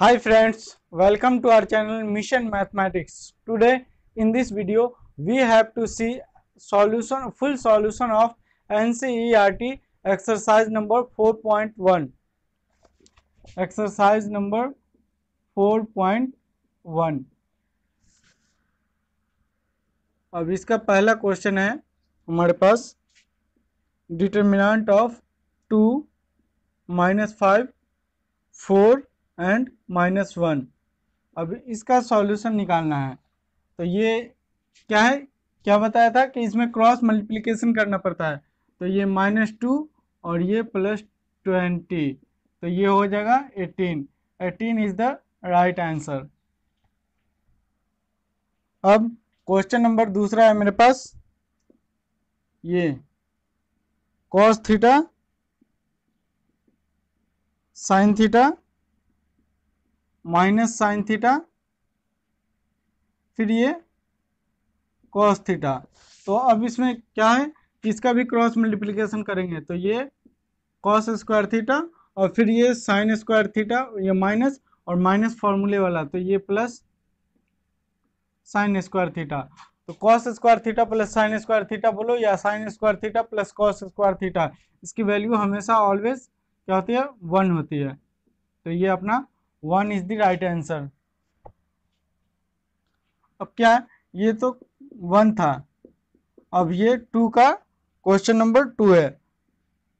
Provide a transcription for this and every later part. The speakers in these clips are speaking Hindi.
Hi friends, welcome to our channel Mission Mathematics. Today in this video we have to see solution full solution of NCERT exercise number 4.1. Exercise number 4.1 अब इसका पहला क्वेश्चन है हमारे पास determinant of two minus five four and minus one अब इसका सॉल्यूशन निकालना है तो ये क्या है क्या बताया था कि इसमें क्रॉस मल्टीप्लिकेशन करना पड़ता है तो ये माइनस टू और ये प्लस ट्वेंटी तो ये हो जाएगा eighteen eighteen is the right answer अब क्वेश्चन नंबर दूसरा है मेरे पास ये cos theta sine theta minus sine theta फिर ये कॉस थीटा तो अब इसमें क्या है इसका भी क्रॉस मल्टीप्लिकेशन करेंगे तो ये कॉस स्क्वायर थीटा और फिर ये साइन स्क्वायर थीटा ये माइनस और माइनस फॉर्मूले वाला तो ये प्लस साइन स्क्वायर थीटा तो cos square theta plus sine square theta बोलो या sine square theta plus cos square theta इसकी वैल्यू हमेशा ऑलवेज क्या होती है वन होती है तो ये अपना one is the right answer अब क्या है ये तो वन था अब ये टू का क्वेश्चन नंबर टू है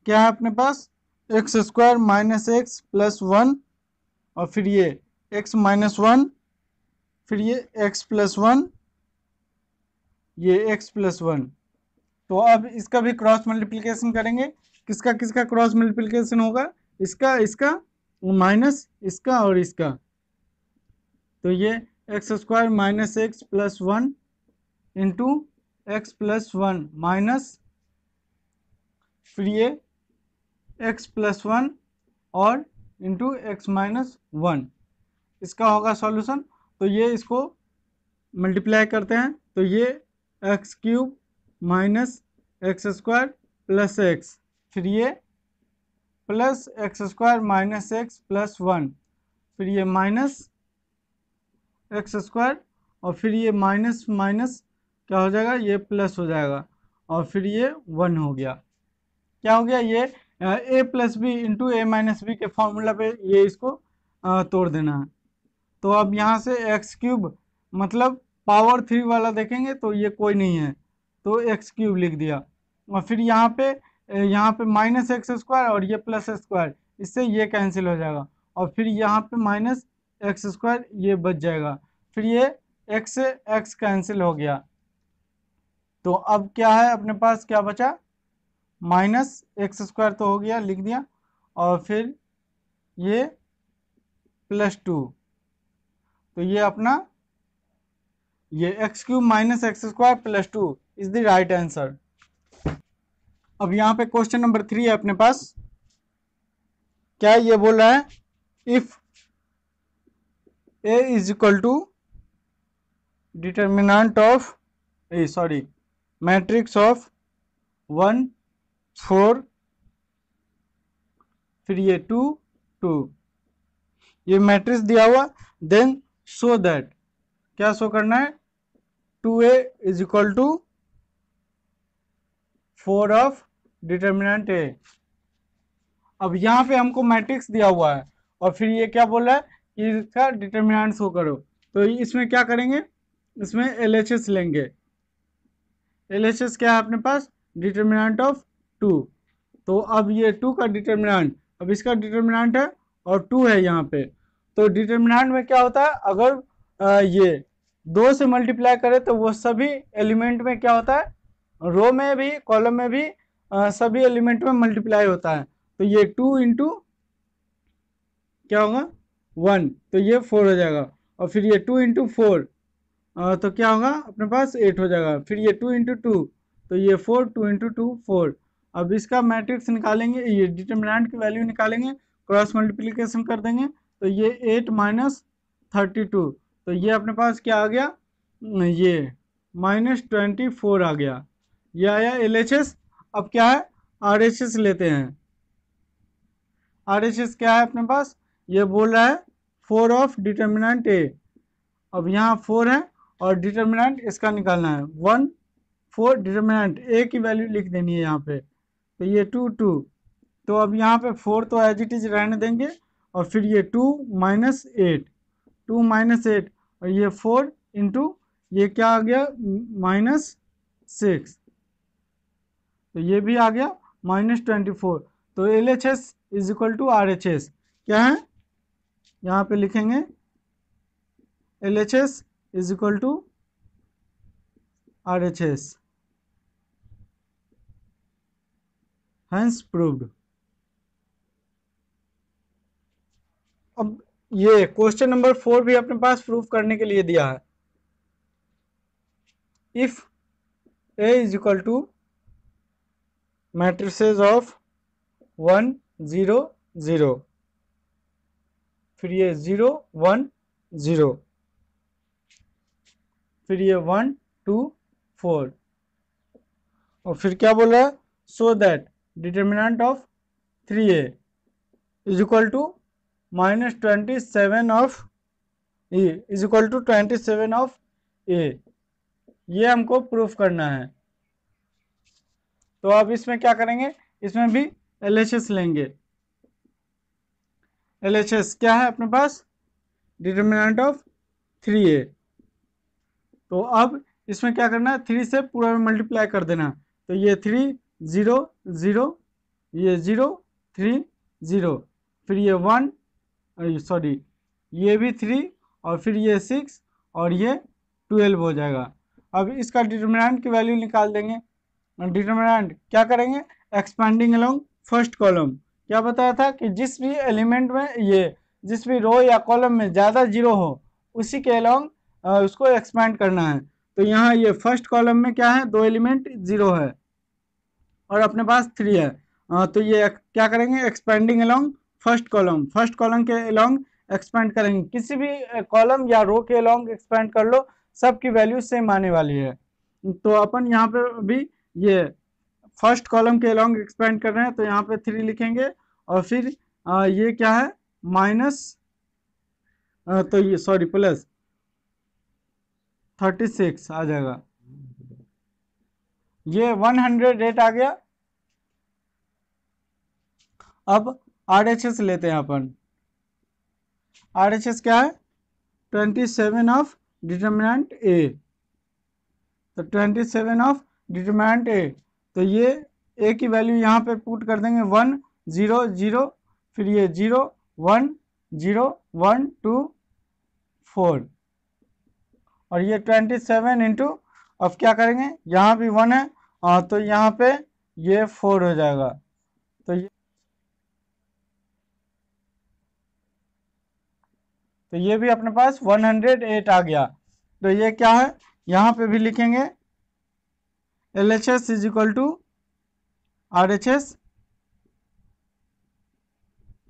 क्या है अपने पास x square minus x plus one और फिर ये एक्स माइनस वन फिर ये एक्स प्लस वन ये एक्स प्लस वन तो अब इसका भी क्रॉस मल्टीप्लिकेशन करेंगे किसका किसका क्रॉस मल्टीप्लिकेशन होगा इसका इसका माइनस इसका और इसका तो ये x square minus x plus one into x plus one minus फिर ये एक्स प्लस वन और इंटू एक्स माइनस वन इसका होगा सॉल्यूशन तो ये इसको मल्टीप्लाई करते हैं तो ये x cube minus x square plus x फिर ये plus x square minus x plus one फिर ये माइनस एक्स स्क्वायर और फिर ये माइनस माइनस क्या हो जाएगा ये प्लस हो जाएगा और फिर ये वन हो गया क्या हो गया ये a plus b into a minus b के फॉर्मूला पे ये इसको तोड़ देना है तो अब यहाँ से एक्स क्यूब मतलब पावर थ्री वाला देखेंगे तो ये कोई नहीं है तो एक्स क्यूब लिख दिया और फिर यहाँ पे यहाँ पे माइनस एक्स स्क्वायर और ये प्लस स्क्वायर इससे ये कैंसिल हो जाएगा और फिर यहाँ पे माइनस एक्स स्क्वायर ये बच जाएगा फिर ये एक्स एक्स कैंसिल हो गया तो अब क्या है अपने पास क्या बचा माइनस एक्स स्क्वायर तो हो गया लिख दिया और फिर ये प्लस टू तो ये अपना ये x cube minus x square plus two is the right answer अब यहां पे क्वेश्चन नंबर थ्री है अपने पास क्या ये बोल रहा है if A is equal to determinant of A sorry matrix of one four फिर ये टू टू ये मैट्रिक्स दिया हुआ देन शो दैट क्या शो करना है two A is equal to four of determinant A अब यहाँ पे हमको मैट्रिक्स दिया हुआ है और फिर ये क्या बोल रहा है कि इसका डिटर्मिनेंट शो करो तो इसमें क्या करेंगे इसमें एल एच एस लेंगे एल एच एस क्या है अपने पास डिटर्मिनेंट ऑफ टू तो अब ये टू का डिटर्मिनेंट अब इसका डिटर्मिनेंट है और टू है यहाँ पे तो डिटर्मिनेंट में क्या होता है अगर आ, ये दो से मल्टीप्लाई करे तो वो सभी एलिमेंट में क्या होता है रो में भी कॉलम में भी सभी एलिमेंट में मल्टीप्लाई होता है तो ये टू इंटू क्या होगा वन तो ये फोर हो जाएगा और फिर ये टू इंटू फोर तो क्या होगा अपने पास एट हो जाएगा फिर ये टू इंटू टू तो ये four two into two four अब इसका मैट्रिक्स निकालेंगे ये डिटर्मिनेंट की वैल्यू निकालेंगे क्रॉस मल्टीप्लीकेशन कर देंगे तो ये एट माइनस थर्टी टू तो ये अपने पास क्या आ गया ये माइनस ट्वेंटी फोर आ गया ये आया एल एच एस अब क्या है आर एस एस लेते हैं आर एस एस क्या है अपने पास ये बोल रहा है फोर ऑफ डिटर्मिनेंट ए अब यहाँ फोर है और डिटर्मिनेंट इसका निकालना है वन फोर डिटर्मिनेंट ए की वैल्यू लिख देनी है यहाँ पे तो ये टू टू तो अब यहाँ पे फोर तो एज इट इज रहने देंगे और फिर ये two minus eight two minus eight और ये फोर इंटू ये क्या आ गया माइनस सिक्स तो ये भी आ गया माइनस ट्वेंटी फोर तो L H S is equal to R H S क्या है यहाँ पे लिखेंगे L H S is equal to R H S hence proved अब ये क्वेश्चन नंबर फोर भी अपने पास प्रूफ करने के लिए दिया है if A is equal to matrices of one zero zero फिर ये ज़ीरो वन ज़ीरो फिर ये वन टू फोर और फिर क्या बोल रहा है so that determinant of three A is equal to minus twenty seven of E is equal to twenty seven of A ये हमको प्रूफ करना है तो अब इसमें क्या करेंगे इसमें भी एल लेंगे एल क्या है अपने पास डिटर्मिनेंट ऑफ थ्री ए तो अब इसमें क्या करना है थ्री से पूरा मल्टीप्लाई कर देना तो ये थ्री ज़ीरो ज़ीरो ये ज़ीरो थ्री ज़ीरो फिर ये वन सॉरी ये भी थ्री और फिर ये सिक्स और ये ट्वेल्व हो जाएगा अब इसका डिटर्मिनेंट की वैल्यू निकाल देंगे डिटर्मिनेंट क्या करेंगे एक्सपेंडिंग अलोंग फर्स्ट कॉलम क्या बताया था कि जिस भी एलिमेंट में ये जिस भी रो या कॉलम में ज़्यादा जीरो हो उसी के अलोंग उसको एक्सपेंड करना है तो यहाँ ये फर्स्ट कॉलम में क्या है दो एलिमेंट जीरो है और अपने पास थ्री है आ, तो ये क्या करेंगे expanding along first column first column के अलोंग एक्सपेंड करेंगे किसी भी कॉलम या रो के अलोंग एक्सपेंड कर लो सबकी वैल्यू सेम आने वाली है तो अपन यहाँ पे भी ये फर्स्ट कॉलम के अलॉन्ग एक्सपेंड कर रहे हैं तो यहाँ पे थ्री लिखेंगे और फिर आ, ये क्या है माइनस तो ये सॉरी प्लस थर्टी सिक्स आ जाएगा ये वन हंड्रेड रेट आ गया अब आर एच एस लेते हैं अपन आर एच एस क्या है twenty seven of determinant A तो twenty seven of determinant A तो ये ए की वैल्यू यहाँ पे पुट कर देंगे वन ज़ीरो ज़ीरो फिर ये zero one zero one two four और ये ट्वेंटी सेवन इंटू अब क्या करेंगे यहाँ भी वन है हाँ तो यहाँ पे ये फोर हो जाएगा तो ये तो ये भी अपने पास वन हंड्रेड एट आ गया तो ये क्या है यहाँ पे भी लिखेंगे LHS is equal to RHS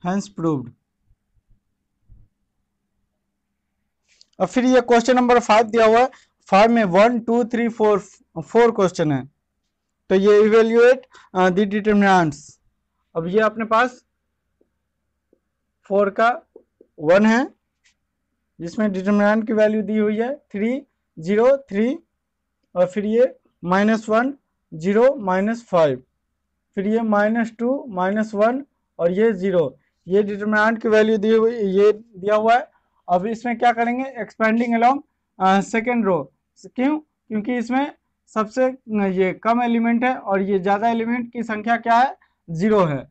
hence proved. अब फिर ये क्वेश्चन नंबर फाइव दिया हुआ है फाइव में one two three four four question है तो ये इवेल्युएट दी डिटर्मिनेंट्स अब ये अपने पास फोर का वन है जिसमें डिटर्मिनेंट की वैल्यू दी हुई है थ्री जीरो थ्री और फिर ये minus one zero minus five फिर ये माइनस टू माइनस वन और ये जीरो ये डिटर्मिनेंट की वैल्यू दी हुई ये दिया हुआ है अब इसमें क्या करेंगे एक्सपेंडिंग अलॉन्ग सेकेंड रो क्यों क्योंकि इसमें सबसे ये कम एलिमेंट है और ये ज़्यादा एलिमेंट की संख्या क्या है जीरो है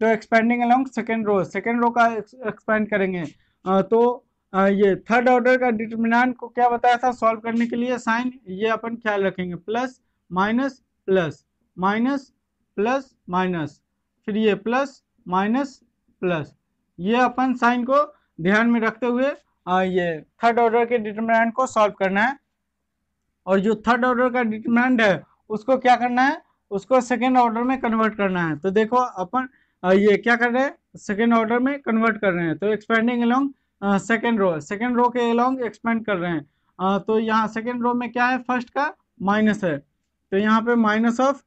तो expanding along second row second row का एक्सपेंड करेंगे तो ये थर्ड ऑर्डर का डिटर्मिनाट को क्या बताया था सॉल्व करने के लिए साइन ये अपन ख्याल रखेंगे plus minus plus minus plus minus फिर ये प्लस माइनस प्लस ये अपन साइन को ध्यान में रखते हुए ये थर्ड ऑर्डर के डिटर्मिनेंट को सॉल्व करना है और जो थर्ड ऑर्डर का डिटर्मिनेंट है उसको क्या करना है उसको सेकेंड ऑर्डर में कन्वर्ट करना है तो देखो अपन ये क्या कर रहे हैं सेकेंड ऑर्डर में कन्वर्ट कर रहे हैं तो expanding along second row second row के अलॉन्ग एक्सपेंड कर रहे हैं आ, तो यहाँ सेकेंड रो में क्या है फर्स्ट का माइनस है तो यहाँ पे माइनस ऑफ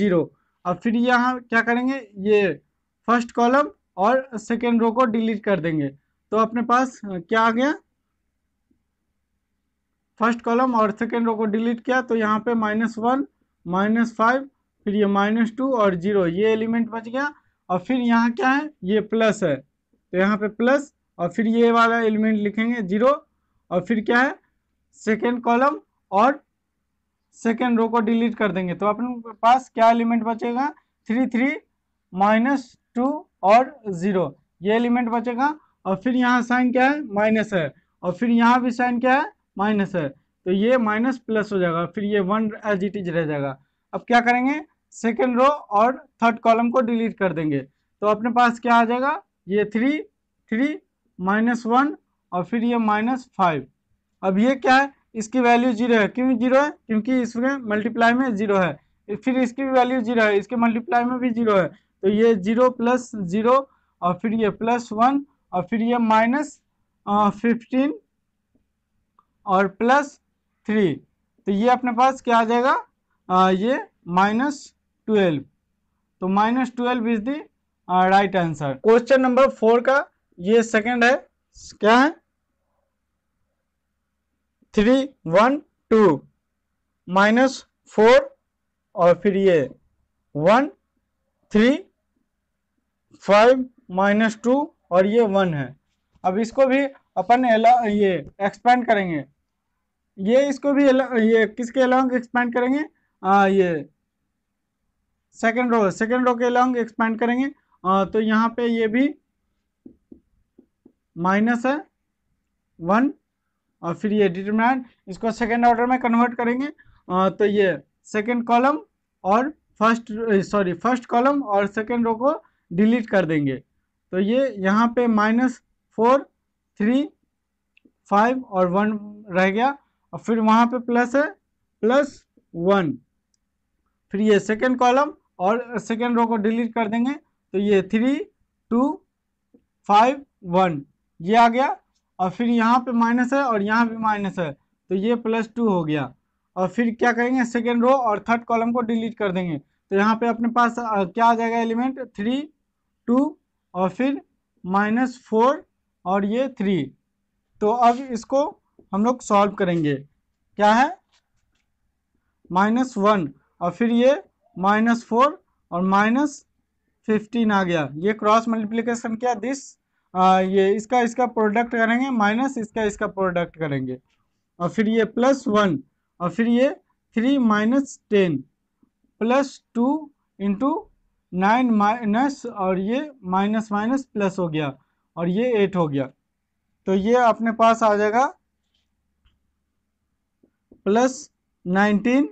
जीरो अब फिर यहाँ क्या करेंगे ये फर्स्ट कॉलम और सेकेंड रो को डिलीट कर देंगे तो अपने पास क्या आ गया फर्स्ट कॉलम और सेकेंड रो को डिलीट किया तो यहाँ पे माइनस वन माइनस फाइव फिर ये माइनस टू और जीरो ये एलिमेंट बच गया और फिर यहाँ क्या है ये प्लस है तो यहाँ पे प्लस और फिर ये वाला एलिमेंट लिखेंगे जीरो और फिर क्या है सेकेंड कॉलम और सेकेंड रो को डिलीट कर देंगे तो अपने पास क्या एलिमेंट बचेगा थ्री थ्री माइनस टू और ज़ीरो ये एलिमेंट बचेगा और फिर यहाँ साइन क्या है माइनस है और फिर यहाँ भी साइन क्या है माइनस है तो ये माइनस प्लस हो जाएगा फिर ये वन एज इट इज रह जाएगा अब क्या करेंगे सेकेंड रो और थर्ड कॉलम को डिलीट कर देंगे तो अपने पास क्या आ जाएगा ये थ्री थ्री माइनस वन और फिर ये माइनस फाइव अब ये क्या है इसकी वैल्यू जीरो है क्यों जीरो है क्योंकि इसमें मल्टीप्लाई में जीरो है फिर इसकी भी वैल्यू जीरो है इसके मल्टीप्लाई में भी जीरो है तो ये जीरो प्लस जीरो और फिर ये प्लस वन और फिर ये माइनस फिफ्टीन और प्लस थ्री तो ये अपने पास क्या आ जाएगा आ, ये माइनस ट्वेल्व तो minus twelve is the right answer question number four का ये सेकंड है क्या है three one two minus four और फिर ये one three five minus two और ये वन है अब इसको भी अपन ये एक्सपेंड करेंगे ये इसको भी ये किसके अलॉन्ग एक्सपेंड करेंगे आ, ये सेकेंड रो सेकेंड रो के अलॉन्ग एक्सपेंड करेंगे आ, तो यहाँ पे ये भी माइनस है वन और फिर ये डिटरमिनेंट इसको सेकेंड ऑर्डर में कन्वर्ट करेंगे तो ये सेकेंड कॉलम और फर्स्ट सॉरी फर्स्ट कॉलम और सेकेंड रो को डिलीट कर देंगे तो ये यहाँ पे माइनस फोर थ्री फाइव और वन रह गया और फिर वहाँ पे प्लस है प्लस वन फिर ये सेकेंड कॉलम और सेकेंड रो को डिलीट कर देंगे तो ये थ्री टू फाइव वन ये आ गया और फिर यहाँ पे माइनस है और यहाँ भी माइनस है तो ये प्लस टू हो गया और फिर क्या करेंगे सेकेंड रो और थर्ड कॉलम को डिलीट कर देंगे तो यहाँ पे अपने पास क्या आ जाएगा एलिमेंट थ्री टू और फिर माइनस फोर और ये थ्री तो अब इसको हम लोग सॉल्व करेंगे क्या है माइनस वन और फिर ये माइनस फोर और माइनस फिफ्टीन आ गया ये क्रॉस मल्टीप्लीकेशन क्या दिस आ, ये इसका इसका प्रोडक्ट करेंगे माइनस इसका इसका प्रोडक्ट करेंगे और फिर ये प्लस वन और फिर ये three minus ten plus two into nine minus और ये माइनस माइनस प्लस हो गया और ये एट हो गया तो ये अपने पास आ जाएगा प्लस नाइनटीन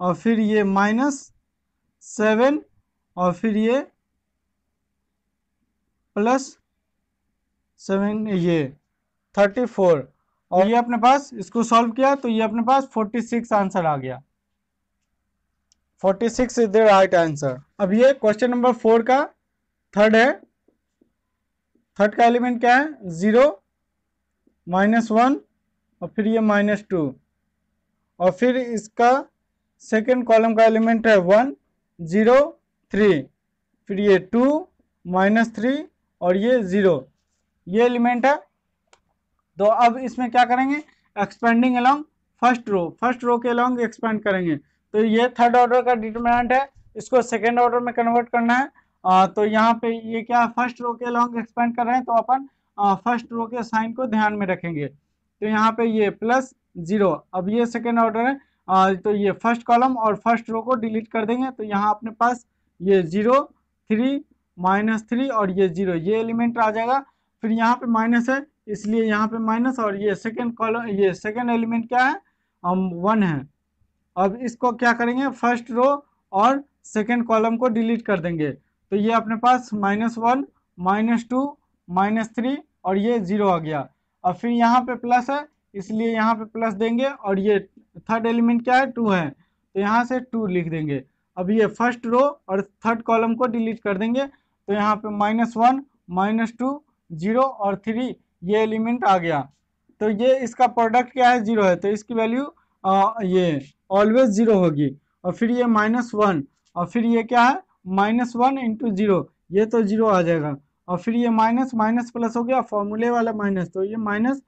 और फिर ये माइनस सेवन और फिर ये प्लस सेवन ये थर्टी फोर और ये अपने पास इसको सॉल्व किया तो ये अपने पास फोर्टी सिक्स आंसर आ गया forty six is the right answer अब ये क्वेश्चन नंबर फोर का थर्ड है थर्ड का एलिमेंट क्या है जीरो माइनस वन और फिर ये माइनस टू और फिर इसका सेकेंड कॉलम का एलिमेंट है वन जीरो थ्री फिर ये टू माइनस थ्री और ये ज़ीरो ये एलिमेंट है तो अब इसमें क्या करेंगे expanding along first row first row के अलॉन्ग एक्सपेंड करेंगे तो ये थर्ड ऑर्डर का डिटर्मिनेंट है इसको सेकेंड ऑर्डर में कन्वर्ट करना है आ, तो यहाँ पे ये क्या फर्स्ट रो के अलॉन्ग एक्सपेंड कर रहे हैं तो अपन फर्स्ट रो के साइन को ध्यान में रखेंगे तो यहाँ पे ये प्लस जीरो अब ये सेकेंड ऑर्डर है आ, तो ये फर्स्ट कॉलम और फर्स्ट रो को डिलीट कर देंगे तो यहाँ अपने पास ये जीरो थ्री माइनस थ्री और ये जीरो ये एलिमेंट आ जाएगा फिर यहाँ पे माइनस है इसलिए यहाँ पे माइनस और ये सेकेंड कॉलम ये सेकेंड एलिमेंट क्या है हम वन है अब इसको क्या करेंगे फर्स्ट रो और सेकेंड कॉलम को डिलीट कर देंगे तो ये अपने पास minus one minus two minus three और ये जीरो आ गया और फिर यहाँ पे प्लस है इसलिए यहाँ पे प्लस देंगे और ये थर्ड एलिमेंट क्या है टू है तो यहाँ से टू लिख देंगे अब ये फर्स्ट रो और थर्ड कॉलम को डिलीट कर देंगे तो यहाँ पे minus one minus two zero और थ्री ये एलिमेंट आ गया तो ये इसका प्रोडक्ट क्या है जीरो है तो इसकी वैल्यू ये ऑलवेज जीरो होगी और फिर ये माइनस वन और फिर ये क्या है माइनस वन इंटू जीरो ये तो जीरो आ जाएगा और फिर ये माइनस माइनस प्लस हो गया फॉर्मूले वाला माइनस तो ये माइनस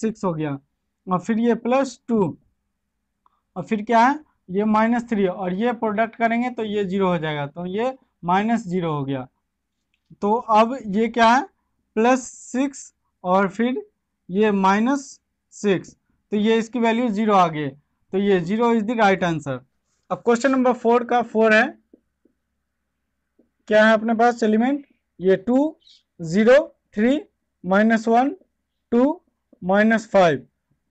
सिक्स हो गया और फिर ये प्लस टू और फिर क्या है ये माइनस थ्री और ये प्रोडक्ट करेंगे तो ये जीरो हो जाएगा तो ये माइनस जीरो हो गया तो अब ये क्या है प्लस सिक्स और फिर ये माइनस सिक्स तो ये इसकी वैल्यू जीरो आ गई तो ये zero is the right answer अब क्वेश्चन नंबर फोर का फोर है क्या है अपने पास एलिमेंट ये two zero three minus one two minus five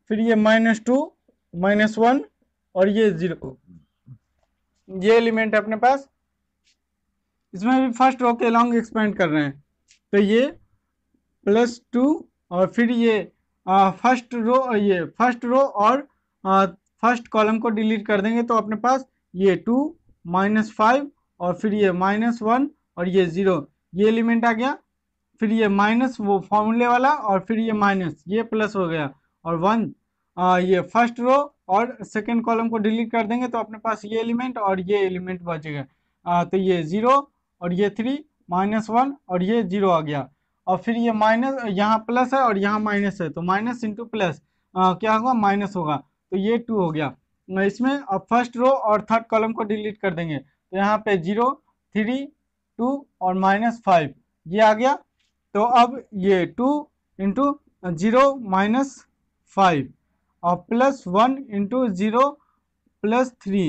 फिर ये माइनस टू माइनस वन और ये जीरो ये एलिमेंट है अपने पास इसमें भी फर्स्ट रो के लॉन्ग एक्सपेंड कर रहे हैं तो ये प्लस टू और फिर ये आ, फर्स्ट रो ये फर्स्ट रो और आ, फर्स्ट कॉलम को डिलीट कर देंगे तो अपने पास ये टू माइनस फाइव और फिर ये माइनस वन और ये ज़ीरो ये एलिमेंट आ गया फिर ये माइनस वो फॉर्मूले वाला और फिर ये माइनस ये प्लस हो गया और वन आ, ये फर्स्ट रो और सेकेंड कॉलम को डिलीट कर देंगे तो अपने पास ये एलिमेंट और ये एलिमेंट बचेगा तो ये ज़ीरो और ये थ्री माइनस वन और ये जीरो आ गया और फिर ये माइनस यहाँ प्लस है और यहाँ माइनस है तो माइनस इंटू प्लस क्या होगा माइनस होगा तो ये टू हो गया इसमें अब फर्स्ट रो और थर्ड कॉलम को डिलीट कर देंगे तो यहाँ पे जीरो थ्री टू और माइनस फाइव ये आ गया तो अब ये two into zero minus five और plus one into zero plus three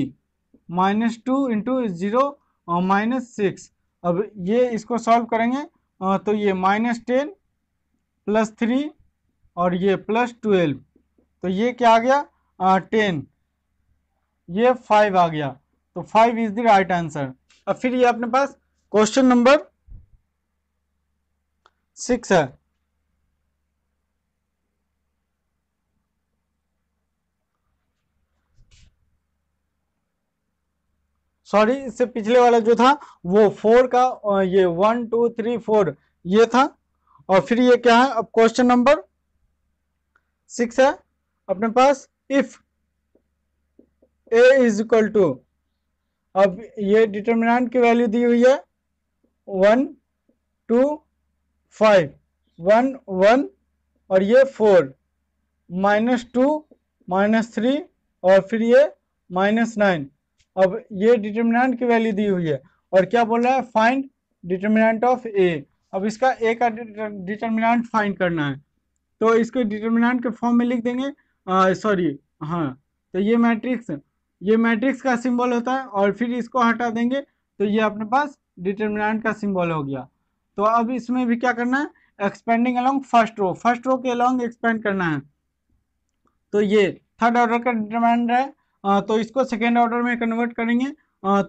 minus two into zero और माइनस सिक्स अब ये इसको सॉल्व करेंगे तो ये माइनस टेन प्लस थ्री और ये प्लस ट्वेल्व तो ये क्या आ गया टेन ये फाइव आ गया तो five is the right answer अब फिर ये अपने पास क्वेश्चन नंबर सिक्स है सॉरी इससे पिछले वाला जो था वो फोर का ये वन टू थ्री फोर ये था और फिर ये क्या है अब क्वेश्चन नंबर सिक्स है अपने पास if A is equal to अब ये डिटर्मिनेंट की वैल्यू दी हुई है one two five one one और ये four minus two minus three और फिर ये माइनस नाइन अब ये डिटर्मिनेंट की वैल्यू दी हुई है और क्या बोल रहा है फाइंड डिटर्मिनेंट ऑफ ए अब इसका ए का डिटर्मिनेंट फाइंड करना है तो इसको डिटर्मिनेंट के फॉर्म में लिख देंगे सॉरी हाँ तो ये मैट्रिक्स ये मैट्रिक्स का सिंबल होता है और फिर इसको हटा देंगे तो ये अपने पास डिटर्मिनेंट का सिंबल हो गया तो अब इसमें भी क्या करना है expanding along first row first row के अलॉन्ग एक्सपेंड करना है तो ये थर्ड ऑर्डर का डिटर्मिनेंट है तो इसको सेकेंड ऑर्डर में कन्वर्ट करेंगे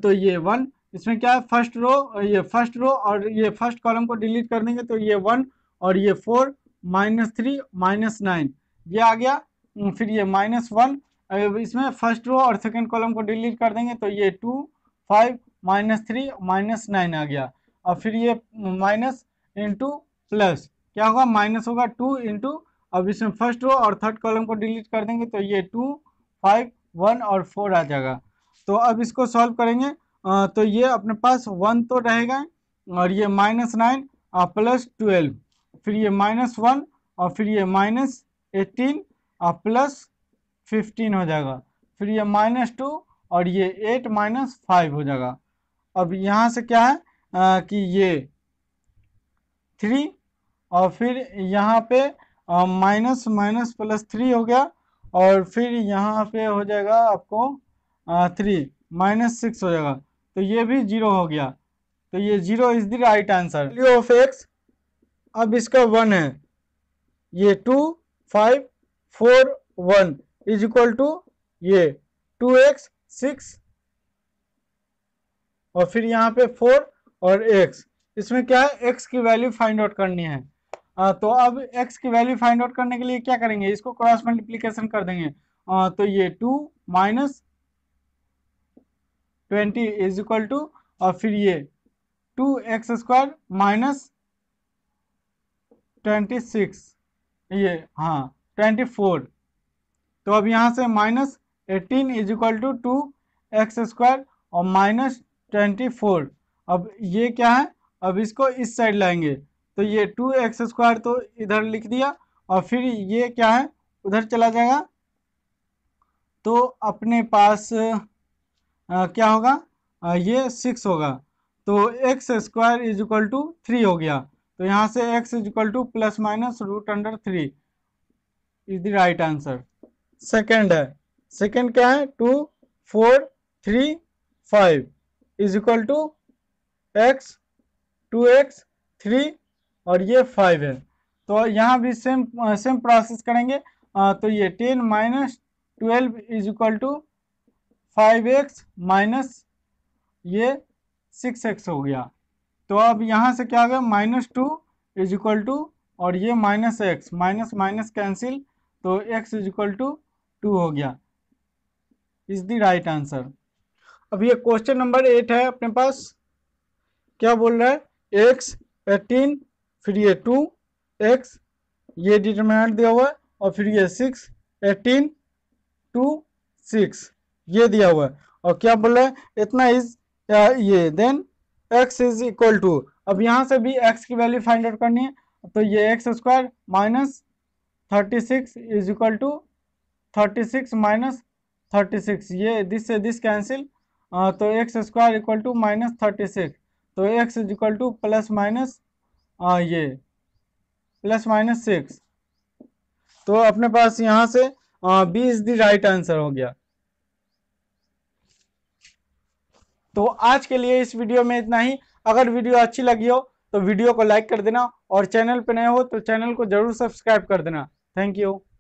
तो ये वन इसमें क्या है फर्स्ट रो ये फर्स्ट रो और ये फर्स्ट कॉलम को डिलीट कर देंगे तो ये वन और ये four minus three minus nine ये आ गया फिर ये माइनस वन इसमें फर्स्ट रो और सेकेंड कॉलम को डिलीट कर देंगे तो ये two five minus three minus nine आ गया और फिर ये माइनस इंटू प्लस क्या होगा माइनस होगा टू इंटू अब इसमें फर्स्ट रो और थर्ड कॉलम को डिलीट कर देंगे तो ये टू फाइव वन और फोर आ जाएगा तो अब इसको सॉल्व करेंगे तो ये अपने पास वन तो रहेगा और ये माइनस नाइन और प्लस ट्वेल्व फिर ये माइनस वन और फिर ये माइनस एटीन और प्लस फिफ्टीन हो जाएगा फिर ये माइनस टू और ये एट माइनस फाइव हो जाएगा अब यहाँ से क्या है आ, कि ये थ्री और फिर यहाँ पे माइनस माइनस प्लस थ्री हो गया और फिर यहाँ पे हो जाएगा आपको थ्री माइनस सिक्स हो जाएगा तो ये भी जीरो हो गया तो ये zero is the right answer value of x अब इसका वन है ये two five four one is equal to ये टू एक्स सिक्स और फिर यहाँ पे फोर और एक्स इसमें क्या है एक्स की वैल्यू फाइंड आउट करनी है तो अब एक्स की वैल्यू फाइंड आउट करने के लिए क्या करेंगे इसको क्रॉस मल्टीप्लीकेशन कर देंगे आ, तो ये two minus twenty is equal to और फिर ये two x square minus twenty six ये हाँ ट्वेंटी फोर तो अब यहाँ से minus eighteen is equal to two x square और माइनस ट्वेंटी फोर अब ये क्या है अब इसको इस साइड लाएंगे तो ये टू एक्स स्क्वायर तो इधर लिख दिया और फिर ये क्या है उधर चला जाएगा तो अपने पास आ, क्या होगा आ, ये सिक्स होगा तो x square is equal to three हो गया तो यहाँ से x is equal to plus minus root under three is the right answer second है सेकेंड क्या है two four three five is equal to x two x three और ये फाइव है तो यहाँ भी सेम सेम प्रोसेस करेंगे आ, uh, तो ये ten minus twelve is equal to five x minus ये सिक्स एक्स हो गया तो अब यहाँ से क्या आ गया minus two is equal to और ये minus x minus minus cancel तो x is equal to two हो गया इज द राइट आंसर अब ये क्वेश्चन नंबर एट है अपने पास क्या बोल रहा है एक्स एटीन फिर ये टू एक्स ये डिटर्मिनेंट दिया हुआ है और फिर ये सिक्स एटीन टू सिक्स ये दिया हुआ है और क्या बोल रहे हैं इतना इज ये then x is equal to अब यहाँ से भी एक्स की वैल्यू फाइंड आउट करनी है तो ये x square minus thirty six is equal to thirty six minus thirty six ये दिस से दिस कैंसिल हाँ, तो x square equal to minus thirty six तो x is equal to plus minus हाँ ये प्लस माइनस सिक्स तो अपने पास यहां से B is the right answer हो गया तो आज के लिए इस वीडियो में इतना ही अगर वीडियो अच्छी लगी हो तो वीडियो को लाइक कर देना और चैनल पर नए हो तो चैनल को जरूर सब्सक्राइब कर देना थैंक यू